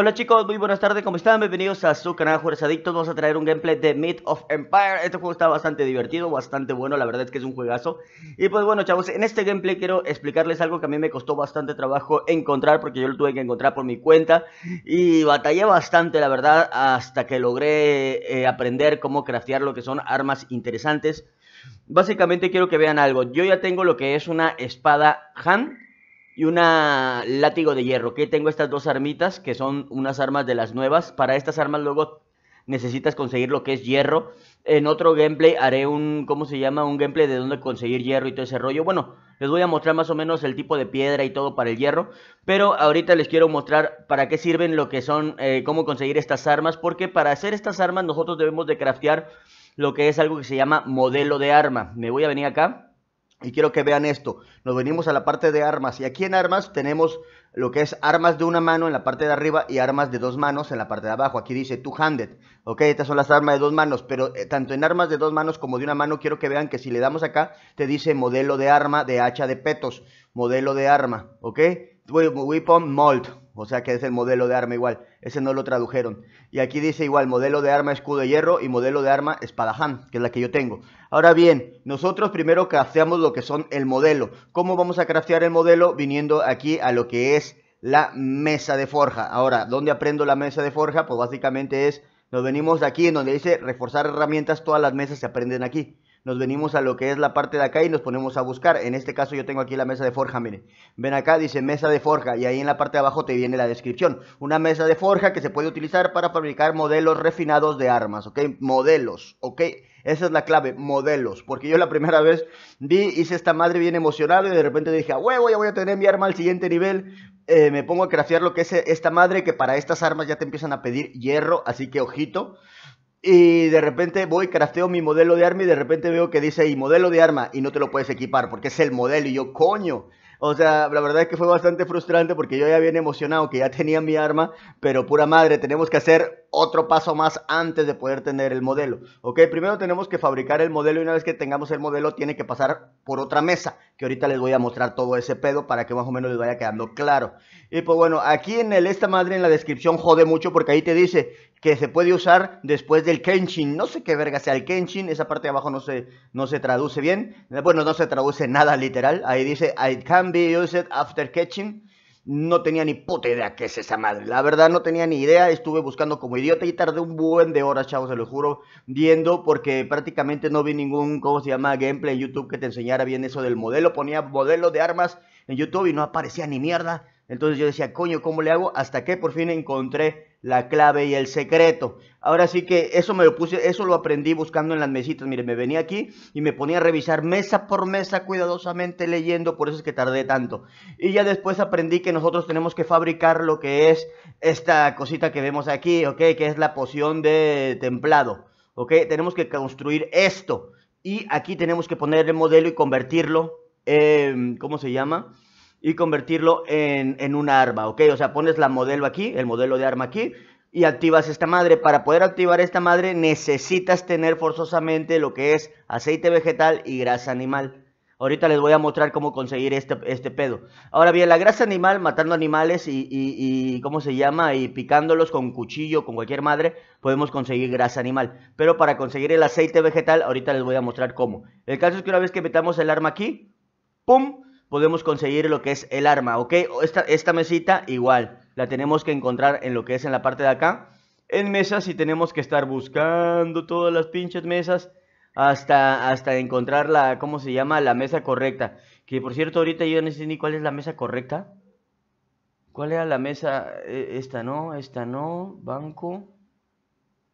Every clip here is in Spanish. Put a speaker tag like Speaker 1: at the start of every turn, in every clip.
Speaker 1: Hola chicos, muy buenas tardes, ¿cómo están? Bienvenidos a su canal Juegos Adictos, vamos a traer un gameplay de Myth of Empire Este juego está bastante divertido, bastante bueno, la verdad es que es un juegazo Y pues bueno chavos, en este gameplay quiero explicarles algo que a mí me costó bastante trabajo encontrar Porque yo lo tuve que encontrar por mi cuenta Y batallé bastante, la verdad, hasta que logré eh, aprender cómo craftear lo que son armas interesantes Básicamente quiero que vean algo, yo ya tengo lo que es una espada Han y una látigo de hierro. Que tengo estas dos armitas que son unas armas de las nuevas. Para estas armas luego necesitas conseguir lo que es hierro. En otro gameplay haré un, ¿cómo se llama? Un gameplay de dónde conseguir hierro y todo ese rollo. Bueno, les voy a mostrar más o menos el tipo de piedra y todo para el hierro. Pero ahorita les quiero mostrar para qué sirven lo que son, eh, cómo conseguir estas armas. Porque para hacer estas armas nosotros debemos de craftear lo que es algo que se llama modelo de arma. Me voy a venir acá. Y quiero que vean esto. Nos venimos a la parte de armas. Y aquí en armas tenemos lo que es armas de una mano en la parte de arriba y armas de dos manos en la parte de abajo. Aquí dice two-handed. Ok, estas son las armas de dos manos. Pero eh, tanto en armas de dos manos como de una mano, quiero que vean que si le damos acá, te dice modelo de arma de hacha de petos. Modelo de arma. Ok, pues, Weapon Mold, o sea que es el modelo de arma igual, ese no lo tradujeron. Y aquí dice igual, modelo de arma escudo de hierro y modelo de arma espadaján, que es la que yo tengo. Ahora bien, nosotros primero crafteamos lo que son el modelo. ¿Cómo vamos a craftear el modelo? Viniendo aquí a lo que es la mesa de forja. Ahora, ¿dónde aprendo la mesa de forja? Pues básicamente es, nos venimos de aquí en donde dice reforzar herramientas, todas las mesas se aprenden aquí nos venimos a lo que es la parte de acá y nos ponemos a buscar. En este caso yo tengo aquí la mesa de forja, miren. Ven acá, dice mesa de forja y ahí en la parte de abajo te viene la descripción. Una mesa de forja que se puede utilizar para fabricar modelos refinados de armas, ¿ok? Modelos, ¿ok? Esa es la clave, modelos. Porque yo la primera vez vi, hice esta madre bien emocionada y de repente dije, huevo, ya voy a tener mi arma al siguiente nivel. Eh, me pongo a craftear lo que es esta madre que para estas armas ya te empiezan a pedir hierro, así que ojito y de repente voy, crafteo mi modelo de arma y de repente veo que dice, y modelo de arma, y no te lo puedes equipar porque es el modelo, y yo, coño. O sea, la verdad es que fue bastante frustrante porque yo ya había emocionado que ya tenía mi arma, pero pura madre, tenemos que hacer otro paso más antes de poder tener el modelo. Ok, primero tenemos que fabricar el modelo y una vez que tengamos el modelo tiene que pasar por otra mesa, que ahorita les voy a mostrar todo ese pedo para que más o menos les vaya quedando claro. Y pues bueno, aquí en el esta madre en la descripción jode mucho porque ahí te dice, que se puede usar después del Kenshin. No sé qué verga sea el Kenshin, esa parte de abajo no se, no se traduce bien. Bueno, no se traduce nada literal. Ahí dice, it can be used after Kenshin, No tenía ni puta idea qué es esa madre. La verdad, no tenía ni idea. Estuve buscando como idiota y tardé un buen de horas, chavos, se lo juro, viendo porque prácticamente no vi ningún, ¿cómo se llama?, gameplay en YouTube que te enseñara bien eso del modelo. Ponía modelo de armas en YouTube y no aparecía ni mierda. Entonces yo decía, coño, ¿cómo le hago? Hasta que por fin encontré la clave y el secreto. Ahora sí que eso me lo puse, eso lo aprendí buscando en las mesitas. Mire, me venía aquí y me ponía a revisar mesa por mesa cuidadosamente leyendo, por eso es que tardé tanto. Y ya después aprendí que nosotros tenemos que fabricar lo que es esta cosita que vemos aquí, ¿ok? Que es la poción de templado, ¿ok? Tenemos que construir esto y aquí tenemos que poner el modelo y convertirlo, en, ¿cómo se llama? y convertirlo en, en una arma, ¿ok? O sea, pones la modelo aquí, el modelo de arma aquí, y activas esta madre. Para poder activar esta madre necesitas tener forzosamente lo que es aceite vegetal y grasa animal. Ahorita les voy a mostrar cómo conseguir este, este, pedo. Ahora bien, la grasa animal, matando animales y, y, y, ¿cómo se llama? Y picándolos con cuchillo, con cualquier madre, podemos conseguir grasa animal. Pero para conseguir el aceite vegetal, ahorita les voy a mostrar cómo. El caso es que una vez que metamos el arma aquí, ¡pum! podemos conseguir lo que es el arma, ¿ok? Esta, esta mesita igual, la tenemos que encontrar en lo que es en la parte de acá. En mesas y tenemos que estar buscando todas las pinches mesas hasta, hasta encontrar la, ¿cómo se llama? La mesa correcta. Que por cierto, ahorita yo no sé ni cuál es la mesa correcta. ¿Cuál era la mesa? E, esta no, esta no, banco.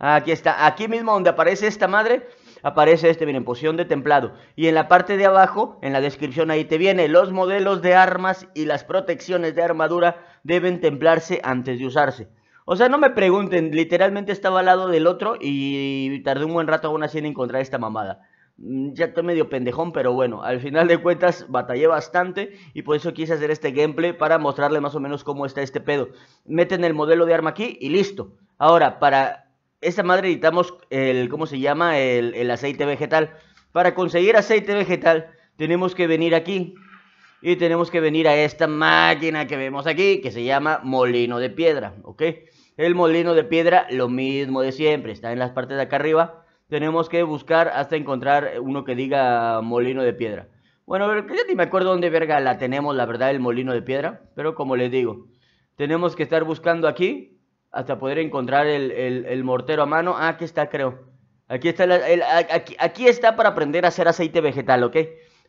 Speaker 1: Ah, aquí está, aquí mismo donde aparece esta madre, aparece este, miren, poción de templado. Y en la parte de abajo, en la descripción ahí te viene, los modelos de armas y las protecciones de armadura deben templarse antes de usarse. O sea, no me pregunten, literalmente estaba al lado del otro y tardé un buen rato aún así en encontrar esta mamada. Mm, ya estoy medio pendejón, pero bueno, al final de cuentas batallé bastante y por eso quise hacer este gameplay para mostrarle más o menos cómo está este pedo. Meten el modelo de arma aquí y listo. Ahora, para esta madre editamos el, ¿cómo se llama? El, aceite vegetal. Para conseguir aceite vegetal tenemos que venir aquí y tenemos que venir a esta máquina que vemos aquí que se llama molino de piedra, ¿ok? El molino de piedra, lo mismo de siempre, está en las partes de acá arriba. Tenemos que buscar hasta encontrar uno que diga molino de piedra. Bueno, ya ni me acuerdo dónde verga la tenemos, la verdad, el molino de piedra. Pero como les digo, tenemos que estar buscando aquí hasta poder encontrar el, mortero a mano. Ah, aquí está, creo. Aquí está, aquí, está para aprender a hacer aceite vegetal, ¿ok?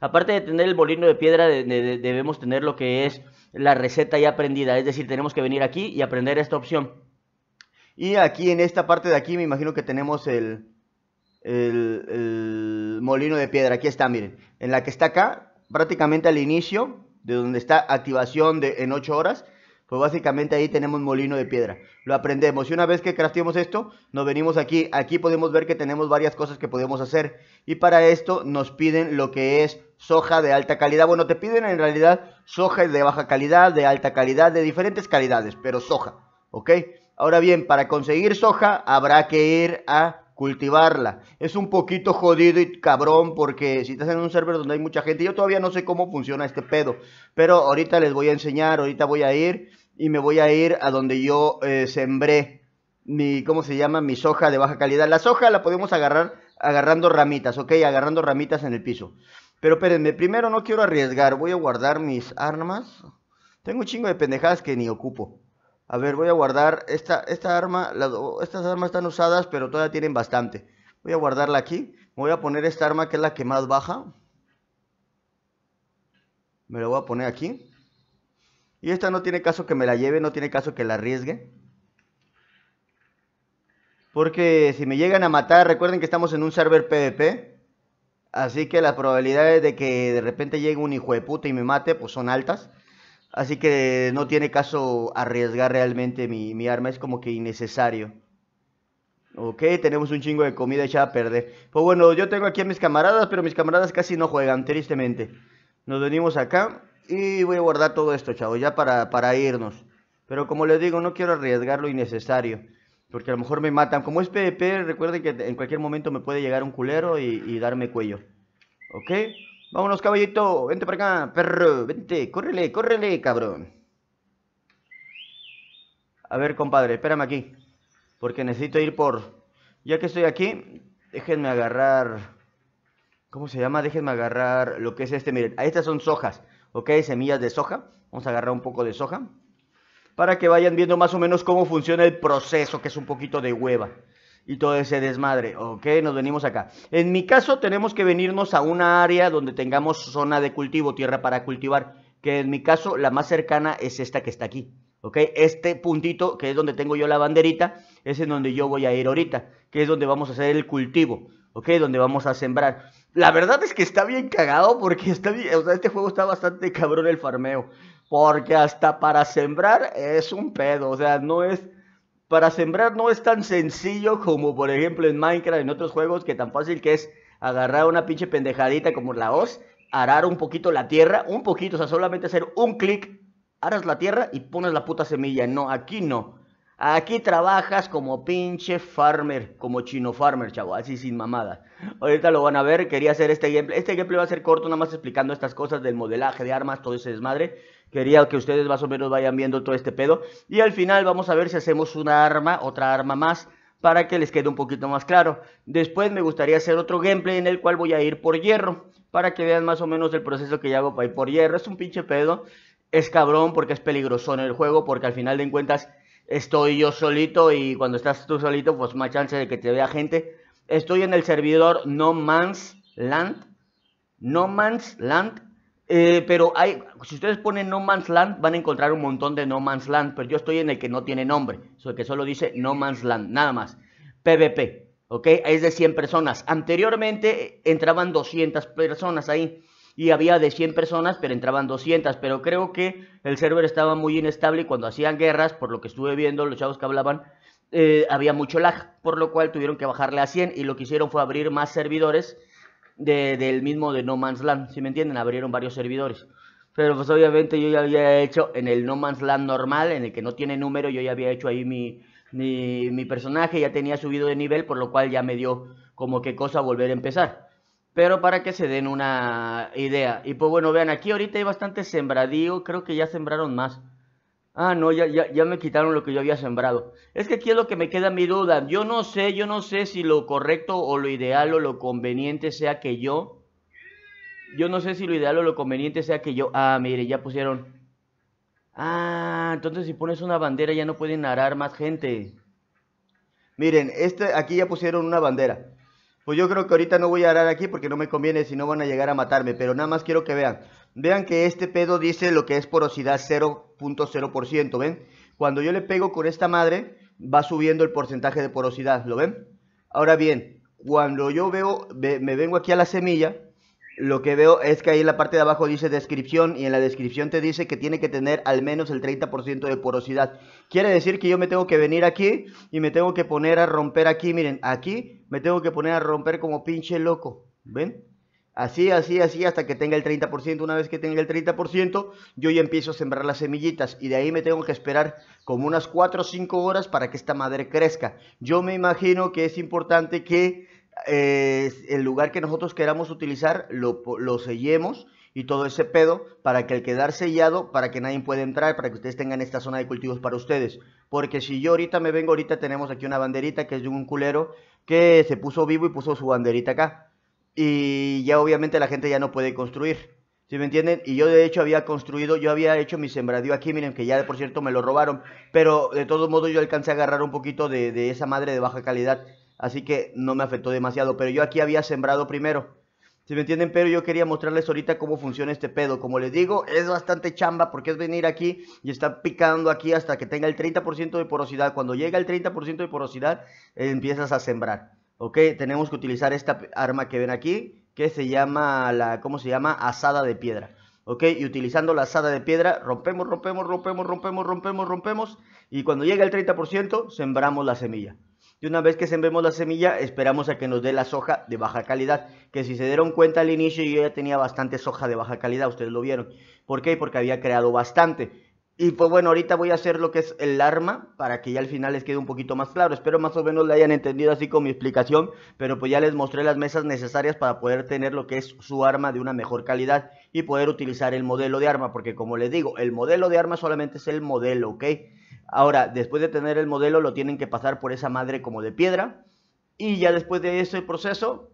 Speaker 1: Aparte de tener el molino de piedra, debemos tener lo que es la receta ya aprendida. Es decir, tenemos que venir aquí y aprender esta opción. Y aquí en esta parte de aquí me imagino que tenemos el, el, molino de piedra. Aquí está, miren. En la que está acá, prácticamente al inicio, de donde está activación de, en 8 horas, pues básicamente ahí tenemos molino de piedra. Lo aprendemos. Y una vez que crafteamos esto, nos venimos aquí. Aquí podemos ver que tenemos varias cosas que podemos hacer. Y para esto nos piden lo que es soja de alta calidad. Bueno, te piden en realidad soja de baja calidad, de alta calidad, de diferentes calidades, pero soja. ¿Ok? Ahora bien, para conseguir soja habrá que ir a cultivarla. Es un poquito jodido y cabrón porque si estás en un server donde hay mucha gente, yo todavía no sé cómo funciona este pedo, pero ahorita les voy a enseñar, ahorita voy a ir y me voy a ir a donde yo eh, sembré mi, ¿cómo se llama? Mi soja de baja calidad. La soja la podemos agarrar agarrando ramitas, ok, agarrando ramitas en el piso. Pero espérenme, primero no quiero arriesgar, voy a guardar mis armas. Tengo un chingo de pendejadas que ni ocupo. A ver, voy a guardar esta, esta arma, estas armas están usadas, pero todavía tienen bastante. Voy a guardarla aquí. voy a poner esta arma que es la que más baja. Me la voy a poner aquí. Y esta no tiene caso que me la lleve, no tiene caso que la arriesgue. Porque si me llegan a matar, recuerden que estamos en un server PvP. Así que las probabilidades de que de repente llegue un hijo de puta y me mate, pues son altas. Así que no tiene caso arriesgar realmente mi, arma, es como que innecesario. Ok, tenemos un chingo de comida echada a perder. Pues bueno, yo tengo aquí a mis camaradas, pero mis camaradas casi no juegan, tristemente. Nos venimos acá y voy a guardar todo esto, chavo, ya para, para irnos. Pero como les digo, no quiero arriesgar lo innecesario. Porque a lo mejor me matan. Como es PvP, recuerden que en cualquier momento me puede llegar un culero y, y darme cuello. ¿Ok? Vámonos, caballito. Vente para acá, perro. Vente, córrele, córrele, cabrón. A ver, compadre, espérame aquí. Porque necesito ir por... Ya que estoy aquí, déjenme agarrar... ¿Cómo se llama? Déjenme agarrar lo que es este. Miren, estas son sojas, ¿ok? Semillas de soja. Vamos a agarrar un poco de soja. Para que vayan viendo más o menos cómo funciona el proceso, que es un poquito de hueva y todo ese desmadre. Ok, nos venimos acá. En mi caso, tenemos que venirnos a una área donde tengamos zona de cultivo, tierra para cultivar. Que en mi caso, la más cercana es esta que está aquí. Ok, este puntito, que es donde tengo yo la banderita, es en donde yo voy a ir ahorita. Que es donde vamos a hacer el cultivo. Ok, donde vamos a sembrar. La verdad es que está bien cagado porque está bien, o sea, este juego está bastante cabrón el farmeo. Porque hasta para sembrar es un pedo. O sea, no es para sembrar no es tan sencillo como por ejemplo en Minecraft, en otros juegos, que tan fácil que es agarrar una pinche pendejadita como la hoz, arar un poquito la tierra, un poquito, o sea, solamente hacer un clic, aras la tierra y pones la puta semilla. No, aquí no. Aquí trabajas como pinche farmer, como chino farmer, chavo, así sin mamada. Ahorita lo van a ver, quería hacer este ejemplo. Este ejemplo va a ser corto, nada más explicando estas cosas del modelaje de armas, todo ese desmadre. Quería que ustedes más o menos vayan viendo todo este pedo. Y al final vamos a ver si hacemos una arma, otra arma más, para que les quede un poquito más claro. Después me gustaría hacer otro gameplay en el cual voy a ir por hierro, para que vean más o menos el proceso que yo hago para ir por hierro. Es un pinche pedo, es cabrón porque es peligroso en el juego, porque al final de cuentas estoy yo solito y cuando estás tú solito, pues más chance de que te vea gente. Estoy en el servidor No Man's Land. No Man's Land eh, pero hay, si ustedes ponen No Man's Land, van a encontrar un montón de No Man's Land, pero yo estoy en el que no tiene nombre, que solo dice No Man's Land, nada más. PvP, ¿ok? Es de 100 personas. Anteriormente eh, entraban 200 personas ahí y había de 100 personas, pero entraban 200, pero creo que el server estaba muy inestable y cuando hacían guerras, por lo que estuve viendo, los chavos que hablaban, eh, había mucho lag, por lo cual tuvieron que bajarle a 100 y lo que hicieron fue abrir más servidores del mismo de No Man's Land, si me entienden, abrieron varios servidores. Pero pues obviamente yo ya había hecho en el No Man's Land normal, en el que no tiene número, yo ya había hecho ahí mi, mi, mi personaje, ya tenía subido de nivel, por lo cual ya me dio como que cosa volver a empezar. Pero para que se den una idea. Y pues bueno, vean, aquí ahorita hay bastante sembradío, creo que ya sembraron más. Ah, no, ya, ya, ya, me quitaron lo que yo había sembrado. Es que aquí es lo que me queda mi duda. Yo no sé, yo no sé si lo correcto o lo ideal o lo conveniente sea que yo. Yo no sé si lo ideal o lo conveniente sea que yo. Ah, miren, ya pusieron. Ah, entonces si pones una bandera ya no pueden arar más gente. Miren, este, aquí ya pusieron una bandera. Pues yo creo que ahorita no voy a arar aquí porque no me conviene, si no van a llegar a matarme. Pero nada más quiero que vean. Vean que este pedo dice lo que es porosidad 0.0%, ¿ven? Cuando yo le pego con esta madre, va subiendo el porcentaje de porosidad, ¿lo ven? Ahora bien, cuando yo veo, me vengo aquí a la semilla, lo que veo es que ahí en la parte de abajo dice descripción y en la descripción te dice que tiene que tener al menos el 30% de porosidad. Quiere decir que yo me tengo que venir aquí y me tengo que poner a romper aquí, miren, aquí me tengo que poner a romper como pinche loco, ¿ven? Así, así, así, hasta que tenga el 30%. Una vez que tenga el 30%, yo ya empiezo a sembrar las semillitas y de ahí me tengo que esperar como unas 4 o 5 horas para que esta madre crezca. Yo me imagino que es importante que eh, el lugar que nosotros queramos utilizar lo, lo sellemos y todo ese pedo para que al quedar sellado, para que nadie pueda entrar, para que ustedes tengan esta zona de cultivos para ustedes. Porque si yo ahorita me vengo, ahorita tenemos aquí una banderita que es de un culero que se puso vivo y puso su banderita acá y ya obviamente la gente ya no puede construir. ¿Sí me entienden? Y yo de hecho había construido, yo había hecho mi sembradío aquí, miren, que ya por cierto me lo robaron, pero de todos modos yo alcancé a agarrar un poquito de, esa madre de baja calidad, así que no me afectó demasiado, pero yo aquí había sembrado primero. Si ¿Sí me entienden? Pero yo quería mostrarles ahorita cómo funciona este pedo. Como les digo, es bastante chamba porque es venir aquí y estar picando aquí hasta que tenga el 30% de porosidad. Cuando llega el 30% de porosidad, empiezas a sembrar. ¿Ok? Tenemos que utilizar esta arma que ven aquí, que se llama, la, ¿cómo se llama? Asada de piedra. ¿Ok? Y utilizando la asada de piedra, rompemos, rompemos, rompemos, rompemos, rompemos, rompemos. Y cuando llega el 30%, sembramos la semilla. Y una vez que sembremos la semilla, esperamos a que nos dé la soja de baja calidad. Que si se dieron cuenta al inicio, yo ya tenía bastante soja de baja calidad, ustedes lo vieron. ¿Por qué? Porque había creado bastante. Y pues bueno, ahorita voy a hacer lo que es el arma para que ya al final les quede un poquito más claro. Espero más o menos lo hayan entendido así con mi explicación, pero pues ya les mostré las mesas necesarias para poder tener lo que es su arma de una mejor calidad y poder utilizar el modelo de arma, porque como les digo, el modelo de arma solamente es el modelo, ¿ok? Ahora, después de tener el modelo lo tienen que pasar por esa madre como de piedra y ya después de ese proceso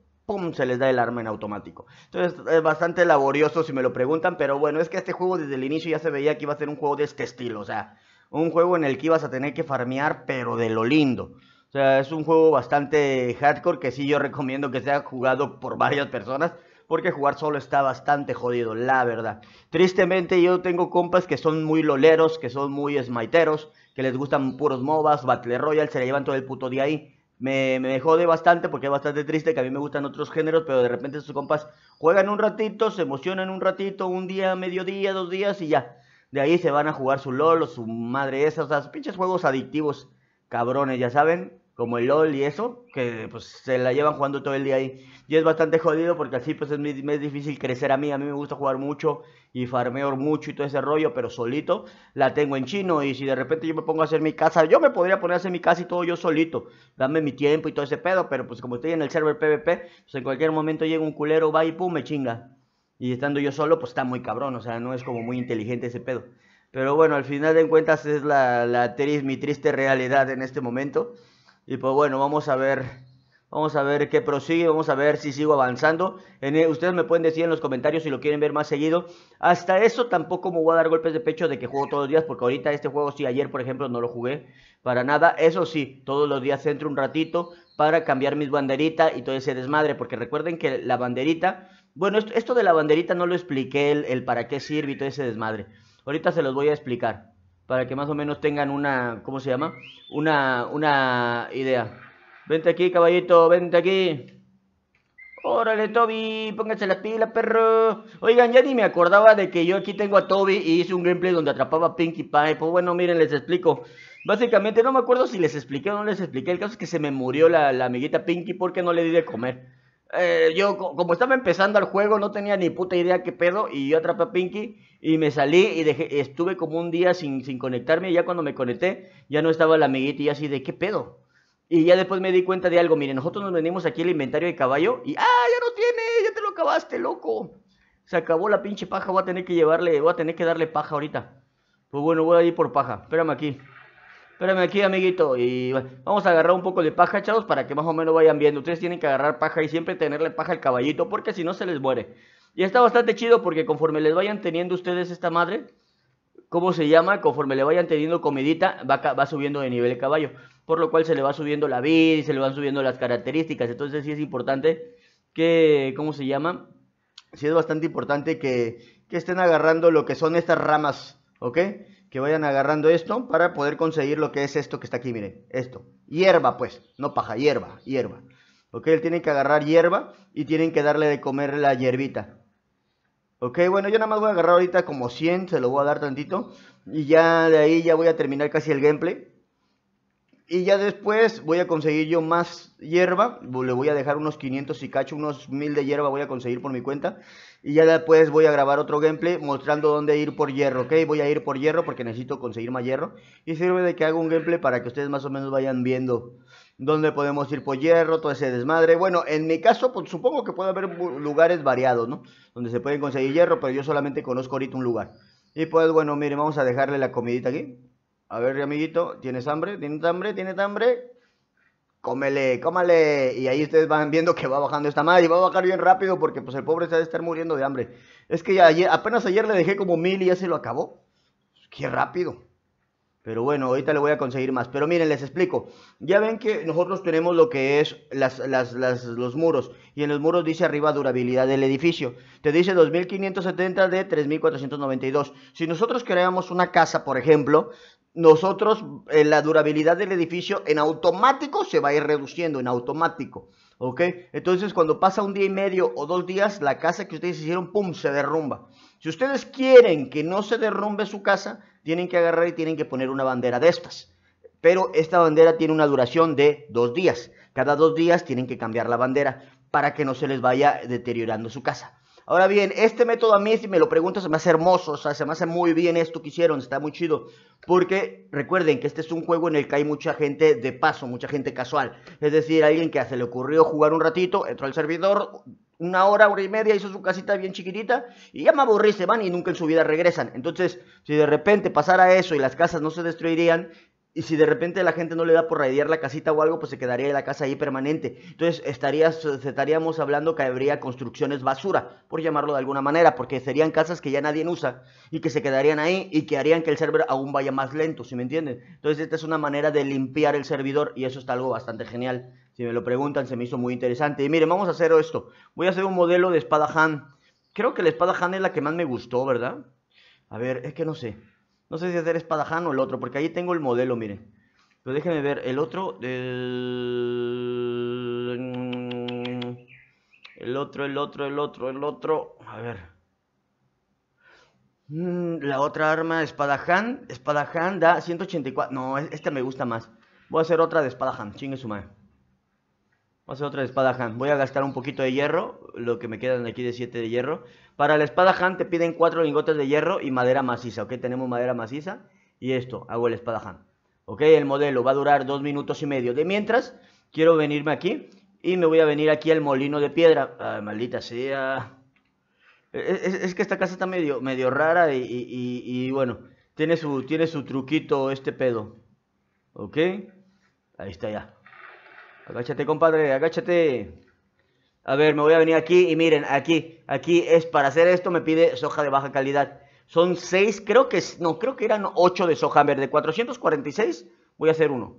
Speaker 1: se les da el arma en automático. Entonces es bastante laborioso si me lo preguntan, pero bueno, es que este juego desde el inicio ya se veía que iba a ser un juego de este estilo, o sea, un juego en el que ibas a tener que farmear, pero de lo lindo. O sea, es un juego bastante hardcore que sí yo recomiendo que sea jugado por varias personas. Porque jugar solo está bastante jodido, la verdad. Tristemente yo tengo compas que son muy loleros, que son muy smiteros que les gustan puros MOBAs, Battle Royale, se le llevan todo el puto día ahí me, me jode bastante porque es bastante triste que a mí me gustan otros géneros, pero de repente sus compas juegan un ratito, se emocionan un ratito, un día, medio día dos días y ya. De ahí se van a jugar su LOL o su madre esa, o pinches juegos adictivos, cabrones, ya saben como el LOL y eso, que pues se la llevan jugando todo el día ahí. Y es bastante jodido porque así pues es, me difícil crecer a mí, a mí me gusta jugar mucho y farmeo mucho y todo ese rollo, pero solito la tengo en chino y si de repente yo me pongo a hacer mi casa, yo me podría poner a hacer mi casa y todo yo solito, dame mi tiempo y todo ese pedo, pero pues como estoy en el server PvP, pues en cualquier momento llega un culero, va y pum, me chinga. Y estando yo solo, pues está muy cabrón, o sea, no es como muy inteligente ese pedo. Pero bueno, al final de cuentas es la, la mi triste realidad en este momento. Y pues bueno, vamos a ver. Vamos a ver qué prosigue, vamos a ver si sigo avanzando. En ustedes me pueden decir en los comentarios si lo quieren ver más seguido. Hasta eso tampoco me voy a dar golpes de pecho de que juego todos los días, porque ahorita este juego sí, ayer por ejemplo no lo jugué para nada. Eso sí, todos los días entro un ratito para cambiar mis banderitas y todo ese desmadre, porque recuerden que la banderita... Bueno, esto, de la banderita no lo expliqué, el, el para qué sirve y todo ese desmadre. Ahorita se los voy a explicar para que más o menos tengan una, ¿cómo se llama? Una, una idea. Vente aquí, caballito, vente aquí. Órale, Toby, póngase la pila, perro. Oigan, ya ni me acordaba de que yo aquí tengo a Toby y hice un gameplay donde atrapaba a Pinkie Pie. Pues bueno, miren, les explico. Básicamente, no me acuerdo si les expliqué o no les expliqué. El caso es que se me murió la, amiguita Pinky porque no le di de comer. Eh, yo como estaba empezando el juego no tenía ni puta idea qué pedo y yo atrapé a Pinky y me salí y dejé, estuve como un día sin, sin conectarme y ya cuando me conecté ya no estaba la amiguita y así de qué pedo. Y ya después me di cuenta de algo, miren, nosotros nos venimos aquí el inventario de caballo y ¡ah, ya no tiene! ¡Ya te lo acabaste, loco! Se acabó la pinche paja, voy a tener que llevarle, voy a tener que darle paja ahorita. Pues bueno, voy a ir por paja, espérame aquí espérame aquí, amiguito. Y vamos a agarrar un poco de paja, chavos, para que más o menos vayan viendo. Ustedes tienen que agarrar paja y siempre tenerle paja al caballito, porque si no se les muere. Y está bastante chido porque conforme les vayan teniendo ustedes esta madre, ¿cómo se llama? Conforme le vayan teniendo comidita, va, va subiendo de nivel el caballo. Por lo cual se le va subiendo la vida y se le van subiendo las características. Entonces sí es importante que, ¿cómo se llama? Sí es bastante importante que, que estén agarrando lo que son estas ramas, ¿ok? que vayan agarrando esto para poder conseguir lo que es esto que está aquí, miren, esto. Hierba, pues, no paja, hierba, hierba. ¿Ok? tiene que agarrar hierba y tienen que darle de comer la hierbita. ¿Ok? Bueno, yo nada más voy a agarrar ahorita como 100, se lo voy a dar tantito. Y ya de ahí ya voy a terminar casi el gameplay. Y ya después voy a conseguir yo más hierba, le voy a dejar unos 500 y cacho, unos 1000 de hierba voy a conseguir por mi cuenta. Y ya después voy a grabar otro gameplay mostrando dónde ir por hierro, ¿ok? Voy a ir por hierro porque necesito conseguir más hierro. Y sirve de que haga un gameplay para que ustedes más o menos vayan viendo dónde podemos ir por hierro, todo ese desmadre. Bueno, en mi caso, pues, supongo que puede haber lugares variados, ¿no? Donde se pueden conseguir hierro, pero yo solamente conozco ahorita un lugar. Y pues bueno, miren, vamos a dejarle la comidita aquí. A ver, amiguito, ¿tienes hambre? ¿Tienes hambre? ¿Tienes hambre? Cómele, cómale. Y ahí ustedes van viendo que va bajando esta madre y va a bajar bien rápido porque pues el pobre se de estar muriendo de hambre. Es que ayer, apenas ayer le dejé como mil y ya se lo acabó. Qué rápido. Pero bueno, ahorita le voy a conseguir más. Pero miren, les explico. Ya ven que nosotros tenemos lo que es las, los muros. Y en los muros dice arriba durabilidad del edificio. Te dice 2570 de 3492. Si nosotros creamos una casa, por ejemplo, nosotros eh, la durabilidad del edificio en automático se va a ir reduciendo, en automático. ¿Ok? Entonces, cuando pasa un día y medio o dos días, la casa que ustedes hicieron, ¡pum!, se derrumba. Si ustedes quieren que no se derrumbe su casa, tienen que agarrar y tienen que poner una bandera de estas. Pero esta bandera tiene una duración de dos días. Cada dos días tienen que cambiar la bandera para que no se les vaya deteriorando su casa. Ahora bien, este método a mí, si me lo preguntas, se me hace hermoso, o sea, se me hace muy bien esto que hicieron, está muy chido. Porque recuerden que este es un juego en el que hay mucha gente de paso, mucha gente casual. Es decir, alguien que se le ocurrió jugar un ratito, entró al servidor, una hora, hora y media, hizo su casita bien chiquitita y ya me aburrí, se van y nunca en su vida regresan. Entonces, si de repente pasara eso y las casas no se destruirían, y si de repente la gente no le da por radiar la casita o algo, pues se quedaría la casa ahí permanente. Entonces estaríamos hablando que habría construcciones basura, por llamarlo de alguna manera, porque serían casas que ya nadie usa y que se quedarían ahí y que harían que el server aún vaya más lento, Si me entienden? Entonces esta es una manera de limpiar el servidor y eso está algo bastante genial. Si me lo preguntan, se me hizo muy interesante. Y miren, vamos a hacer esto. Voy a hacer un modelo de espada Han. Creo que la espada Han es la que más me gustó, ¿verdad? A ver, es que no sé. No sé si hacer espadaján o el otro, porque ahí tengo el modelo, miren. Pero déjenme ver, el otro... El... el otro, el otro, el otro, el otro... A ver... Mm, la otra arma, espadaján. Espadaján da 184. No, esta me gusta más. Voy a hacer otra de espadaján. Chingue su madre. Voy a hacer otra de Voy a gastar un poquito de hierro, lo que me quedan aquí de 7 de hierro. Para la espada Han te piden 4 lingotes de hierro y madera maciza, ¿ok? Tenemos madera maciza y esto, hago el espada ¿Ok? El modelo va a durar 2 minutos y medio. De mientras, quiero venirme aquí y me voy a venir aquí al molino de piedra. Ay, maldita sea. Es, que esta casa está medio, medio rara y, bueno, tiene su, tiene su truquito este pedo. ¿Ok? Ahí está ya. Agáchate, compadre, agáchate. A ver, me voy a venir aquí y miren, aquí, aquí es para hacer esto, me pide soja de baja calidad. Son seis, creo que, no, creo que eran ocho de soja. A ver, de 446 voy a hacer uno.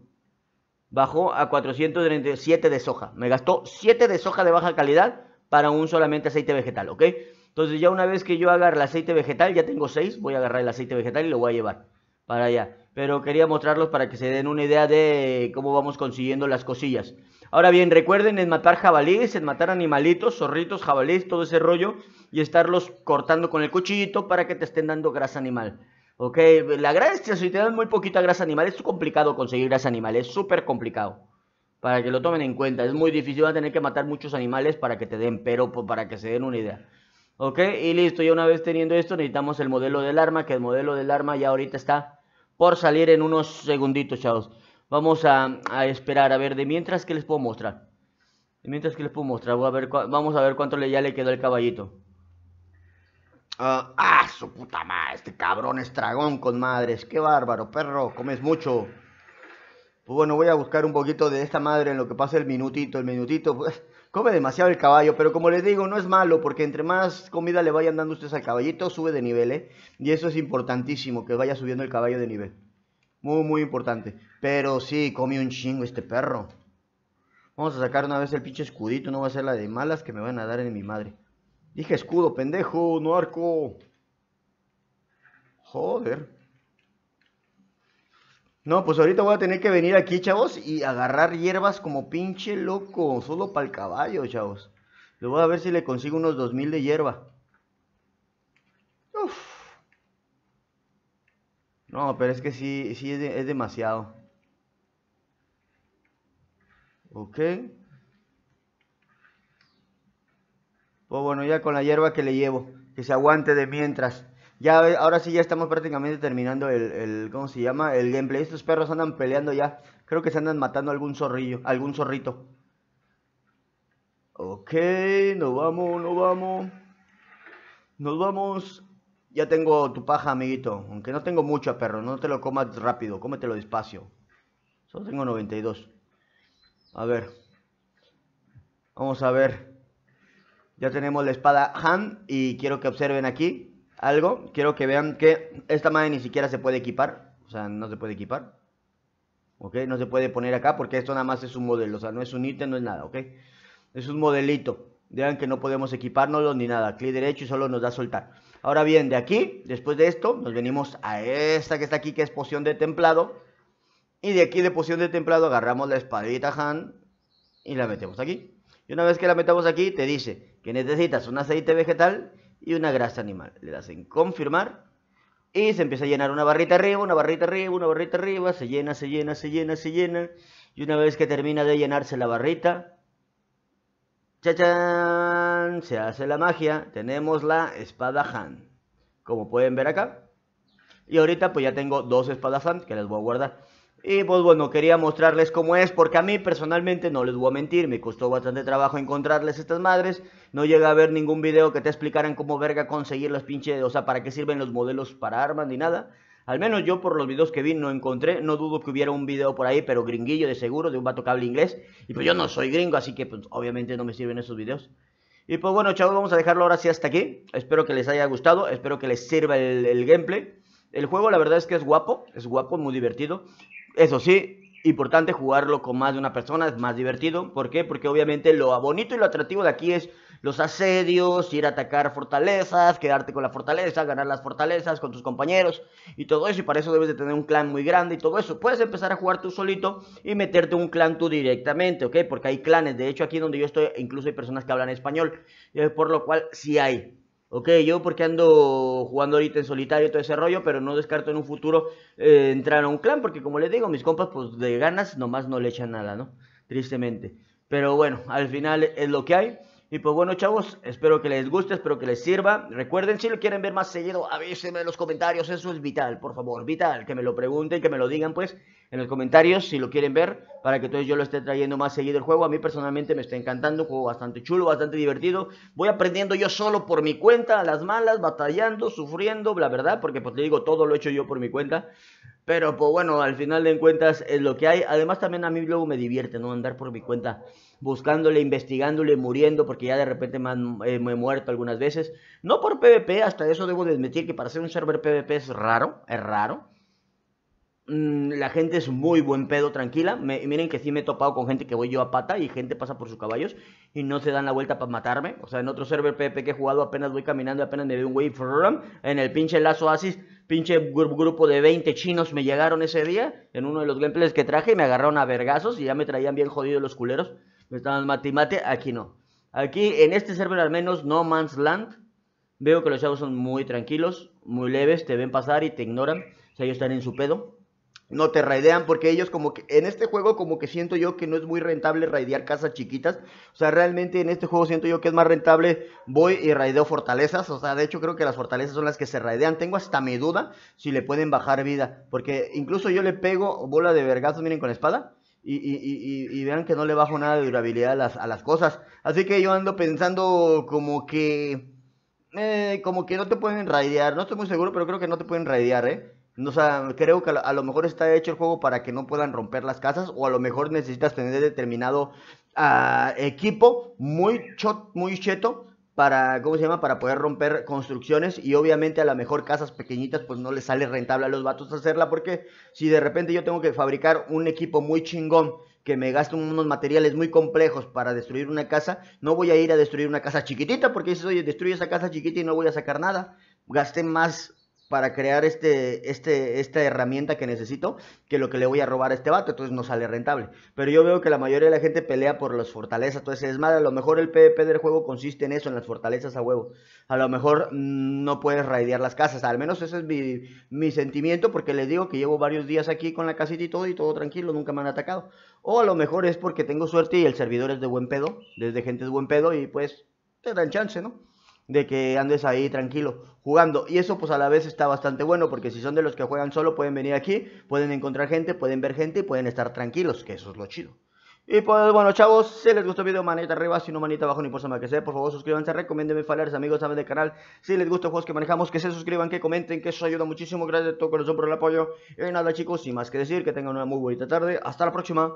Speaker 1: Bajó a 437 de soja. Me gastó 7 de soja de baja calidad para un solamente aceite vegetal, ¿ok? Entonces ya una vez que yo agarre el aceite vegetal, ya tengo 6, voy a agarrar el aceite vegetal y lo voy a llevar para allá pero quería mostrarlos para que se den una idea de cómo vamos consiguiendo las cosillas. Ahora bien, recuerden en matar jabalíes, en matar animalitos, zorritos, jabalíes, todo ese rollo, y estarlos cortando con el cuchillito para que te estén dando grasa animal. Ok, la grasa, si te dan muy poquita grasa animal, es complicado conseguir grasa animal, es súper complicado. Para que lo tomen en cuenta, es muy difícil, van a tener que matar muchos animales para que te den, pero pues, para que se den una idea. Ok, y listo, ya una vez teniendo esto necesitamos el modelo del arma, que el modelo del arma ya ahorita está por salir en unos segunditos, chavos. Vamos a, esperar, a ver, de mientras que les puedo mostrar. De mientras que les puedo mostrar, vamos a ver cuánto le, ya le quedó el caballito. Ah, ah, su puta madre, este cabrón es dragón con madres. Qué bárbaro, perro, comes mucho. Pues bueno, voy a buscar un poquito de esta madre en lo que pasa el minutito, el minutito. Pues, Come demasiado el caballo, pero como les digo, no es malo, porque entre más comida le vayan dando ustedes al caballito, sube de nivel, ¿eh? Y eso es importantísimo, que vaya subiendo el caballo de nivel. Muy, muy importante. Pero sí, come un chingo este perro. Vamos a sacar una vez el pinche escudito, no va a ser la de malas que me van a dar en mi madre. Dije escudo, pendejo, no arco. Joder. No, pues ahorita voy a tener que venir aquí, chavos, y agarrar hierbas como pinche loco, solo para el caballo, chavos. Le voy a ver si le consigo unos 2000 de hierba. Uf. No, pero es que sí, sí es, es demasiado. Ok. Pues bueno, ya con la hierba que le llevo, que se aguante de mientras. Ya, ahora sí, ya estamos prácticamente terminando el, el, ¿cómo se llama? El gameplay. Estos perros andan peleando ya. Creo que se andan matando algún zorrillo, algún zorrito. Ok, nos vamos, nos vamos. Nos vamos. Ya tengo tu paja, amiguito. Aunque no tengo mucho, perro. No te lo comas rápido. Cómetelo despacio. Solo tengo 92. A ver. Vamos a ver. Ya tenemos la espada Han. Y quiero que observen aquí algo, quiero que vean que esta madre ni siquiera se puede equipar. O sea, no se puede equipar. ¿Ok? No se puede poner acá porque esto nada más es un modelo. O sea, no es un ítem, no es nada. ¿Ok? Es un modelito. Vean que no podemos equipárnoslo ni nada. Clic derecho y solo nos da soltar. Ahora bien, de aquí, después de esto, nos venimos a esta que está aquí, que es poción de templado. Y de aquí de poción de templado agarramos la espadita Han y la metemos aquí. Y una vez que la metamos aquí, te dice que necesitas un aceite vegetal y una grasa animal. Le das en confirmar y se empieza a llenar una barrita arriba, una barrita arriba, una barrita arriba, se llena, se llena, se llena, se llena. Y una vez que termina de llenarse la barrita, ¡chachán! Se hace la magia, tenemos la espada Han, como pueden ver acá. Y ahorita pues ya tengo dos espadas Han que las voy a guardar. Y pues bueno, quería mostrarles cómo es, porque a mí personalmente no les voy a mentir, me costó bastante trabajo encontrarles estas madres. No llega a ver ningún video que te explicaran cómo verga conseguir las pinches, o sea, para qué sirven los modelos para armas ni nada. Al menos yo por los videos que vi no encontré, no dudo que hubiera un video por ahí, pero gringuillo de seguro, de un vato cable inglés. Y pues yo no soy gringo, así que pues obviamente no me sirven esos videos. Y pues bueno, chavos, vamos a dejarlo ahora sí hasta aquí. Espero que les haya gustado, espero que les sirva el, el gameplay. El juego la verdad es que es guapo, es guapo, muy divertido. Eso sí, importante jugarlo con más de una persona, es más divertido. ¿Por qué? Porque obviamente lo bonito y lo atractivo de aquí es los asedios, ir a atacar fortalezas, quedarte con la fortaleza, ganar las fortalezas con tus compañeros y todo eso. Y para eso debes de tener un clan muy grande y todo eso. Puedes empezar a jugar tú solito y meterte un clan tú directamente, ¿ok? Porque hay clanes. De hecho, aquí donde yo estoy, incluso hay personas que hablan español, eh, por lo cual sí hay. Ok, yo porque ando jugando ahorita en solitario todo ese rollo, pero no descarto en un futuro eh, entrar a un clan, porque como les digo, mis compas pues de ganas nomás no le echan nada, ¿no? Tristemente. Pero bueno, al final es lo que hay. Y pues bueno, chavos, espero que les guste, espero que les sirva. Recuerden, si lo quieren ver más seguido, avísenme en los comentarios. Eso es vital, por favor, vital. Que me lo pregunten, que me lo digan, pues, en los comentarios si lo quieren ver. Para que entonces yo lo esté trayendo más seguido el juego. A mí personalmente me está encantando. juego bastante chulo, bastante divertido. Voy aprendiendo yo solo por mi cuenta, a las malas, batallando, sufriendo, la verdad. Porque, pues, le digo, todo lo he hecho yo por mi cuenta. Pero pues bueno, al final de cuentas es lo que hay. Además también a mí luego me divierte, ¿no? Andar por mi cuenta buscándole, investigándole, muriendo, porque ya de repente me, eh, he muerto algunas veces. No por PvP, hasta eso debo admitir que para ser un server PvP es raro, es raro. Mm, la gente es muy buen pedo, tranquila. miren que sí me he topado con gente que voy yo a pata y gente pasa por sus caballos y no se dan la vuelta para matarme. O sea, en otro server PP que he jugado apenas voy caminando y apenas me veo un güey en el pinche lazo Asis. Pinche grupo de 20 chinos me llegaron ese día en uno de los gameplays que traje y me agarraron a vergazos y ya me traían bien jodidos los culeros. Me estaban mate y mate. Aquí no. Aquí en este server al menos No Man's Land Veo que los chavos son muy tranquilos, muy leves, te ven pasar y te ignoran. O sea, ellos están en su pedo no te raidean, porque ellos como que, en este juego como que siento yo que no es muy rentable raidear casas chiquitas, o sea, realmente en este juego siento yo que es más rentable, voy y raideo fortalezas, o sea, de hecho creo que las fortalezas son las que se raidean, tengo hasta mi duda si le pueden bajar vida, porque incluso yo le pego bola de vergazos, miren, con la espada, y, y, y, vean que no le bajo nada de durabilidad a las, a las cosas, así que yo ando pensando como que... Eh, como que no te pueden raidear, no estoy muy seguro, pero creo que no te pueden raidear, ¿eh? no creo que a lo mejor está hecho el juego para que no puedan romper las casas o a lo mejor necesitas tener determinado ah, equipo muy, muy cheto para, ¿cómo se llama? Para poder romper construcciones y obviamente a lo mejor casas pequeñitas pues no les sale rentable a los vatos hacerla porque si de repente yo tengo que fabricar un equipo muy chingón que me gaste unos materiales muy complejos para destruir una casa, no voy a ir a destruir una casa chiquitita porque si oye, destruye esa casa chiquita y no voy a sacar nada. Gasté más para crear este, este, esta herramienta que necesito que lo que le voy a robar a este vato, entonces no sale rentable. Pero yo veo que la mayoría de la gente pelea por las fortalezas, entonces es más, a lo mejor el PvP del juego consiste en eso, en las fortalezas a huevo. A lo mejor mm, no puedes raidear las casas, al menos ese es mi, mi sentimiento porque les digo que llevo varios días aquí con la casita y todo y todo tranquilo, nunca me han atacado. O a lo mejor es porque tengo suerte y el servidor es de buen pedo, desde gente de buen pedo y pues te dan chance, ¿no? de que andes ahí tranquilo jugando. Y eso pues a la vez está bastante bueno porque si son de los que juegan solo pueden venir aquí, pueden encontrar gente, pueden ver gente y pueden estar tranquilos, que eso es lo chido. Y pues bueno chavos, si les gustó el video manita arriba, si no manita abajo, ni por más que sea, por favor suscríbanse, recomiéndenme falares, amigos, saben del canal, si les gusta los juegos que manejamos, que se suscriban, que comenten, que eso ayuda muchísimo, gracias de todo corazón por el apoyo. Y nada chicos, sin más que decir, que tengan una muy bonita tarde, hasta la próxima,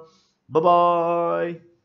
Speaker 1: bye bye.